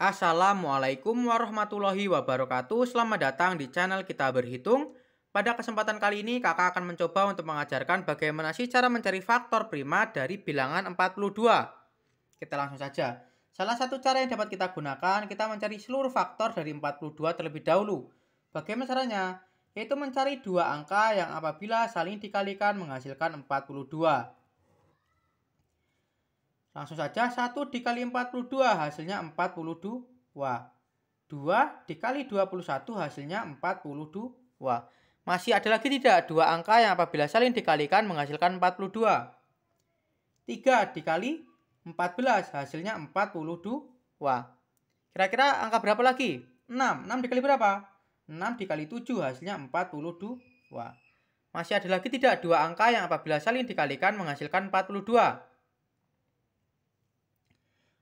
Assalamualaikum warahmatullahi wabarakatuh. Selamat datang di channel Kita Berhitung. Pada kesempatan kali ini, kakak akan mencoba untuk mengajarkan bagaimana sih cara mencari faktor prima dari bilangan 42. Kita langsung saja. Salah satu cara yang dapat kita gunakan, kita mencari seluruh faktor dari 42 terlebih dahulu. Bagaimana caranya? Yaitu mencari dua angka yang apabila saling dikalikan menghasilkan 42. Langsung saja 1 dikali 42 hasilnya 42. 2 dikali 21 hasilnya 42. Masih ada lagi tidak? Dua angka yang apabila saling dikalikan menghasilkan 42. 3 dikali 14 hasilnya 42. Kira-kira angka berapa lagi? 6. 6 dikali berapa? 6 dikali 7 hasilnya 42. Masih ada lagi tidak? Dua angka yang apabila saling dikalikan menghasilkan 42.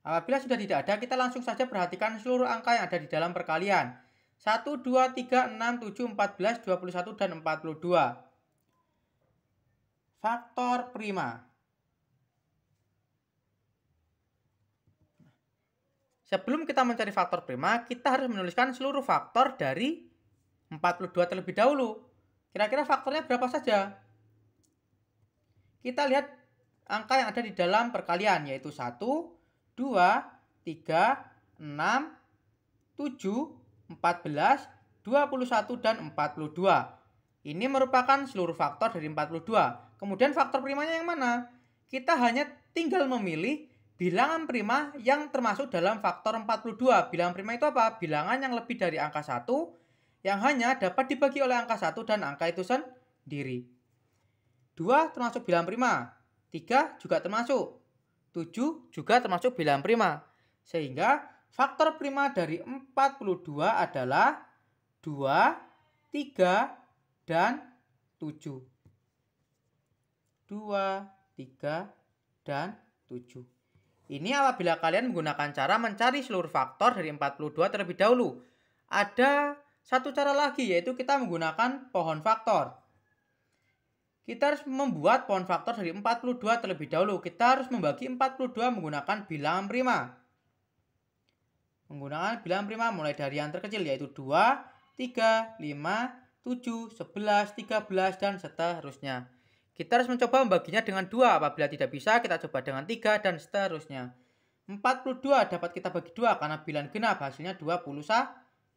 Apabila sudah tidak ada, kita langsung saja perhatikan seluruh angka yang ada di dalam perkalian. 1, 2, 3, 6, 7, 14, 21, dan 42. Faktor prima. Sebelum kita mencari faktor prima, kita harus menuliskan seluruh faktor dari 42 terlebih dahulu. Kira-kira faktornya berapa saja? Kita lihat angka yang ada di dalam perkalian, yaitu 1, 2, 3, 6, 7, 14, 21, dan 42. Ini merupakan seluruh faktor dari 42. Kemudian faktor primanya yang mana? Kita hanya tinggal memilih bilangan prima yang termasuk dalam faktor 42. Bilangan prima itu apa? Bilangan yang lebih dari angka 1 yang hanya dapat dibagi oleh angka 1 dan angka itu sendiri. 2 termasuk bilangan prima. 3 juga termasuk. 7 juga termasuk bilangan prima. Sehingga faktor prima dari 42 adalah 2, 3, dan 7. 2, 3, dan 7. Ini apabila kalian menggunakan cara mencari seluruh faktor dari 42 terlebih dahulu. Ada satu cara lagi yaitu kita menggunakan pohon faktor. Kita harus membuat pohon faktor dari 42 terlebih dahulu. Kita harus membagi 42 menggunakan bilangan prima. Menggunakan bilangan prima mulai dari yang terkecil yaitu 2, 3, 5, 7, 11, 13, dan seterusnya. Kita harus mencoba membaginya dengan 2. Apabila tidak bisa, kita coba dengan 3 dan seterusnya. 42 dapat kita bagi 2 karena bilangan genap hasilnya 21. 21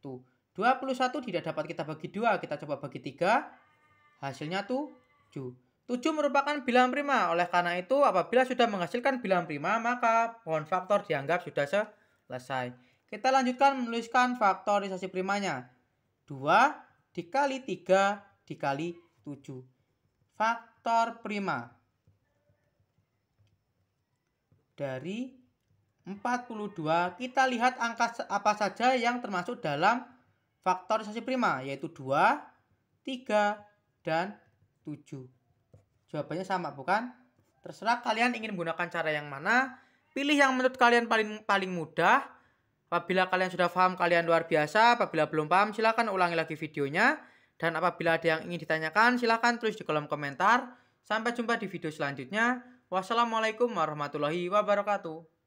tidak dapat kita bagi 2, kita coba bagi 3. Hasilnya tuh 7 merupakan bilangan prima, oleh karena itu apabila sudah menghasilkan bilangan prima, maka pohon faktor dianggap sudah selesai. Kita lanjutkan menuliskan faktorisasi primanya. 2 dikali 3 dikali 7. Faktor prima dari 42 kita lihat angka apa saja yang termasuk dalam faktorisasi prima yaitu 2, 3, dan 7. Jawabannya sama bukan? Terserah kalian ingin menggunakan cara yang mana. Pilih yang menurut kalian paling paling mudah. Apabila kalian sudah paham kalian luar biasa. Apabila belum paham silahkan ulangi lagi videonya. Dan apabila ada yang ingin ditanyakan silahkan tulis di kolom komentar. Sampai jumpa di video selanjutnya. Wassalamualaikum warahmatullahi wabarakatuh.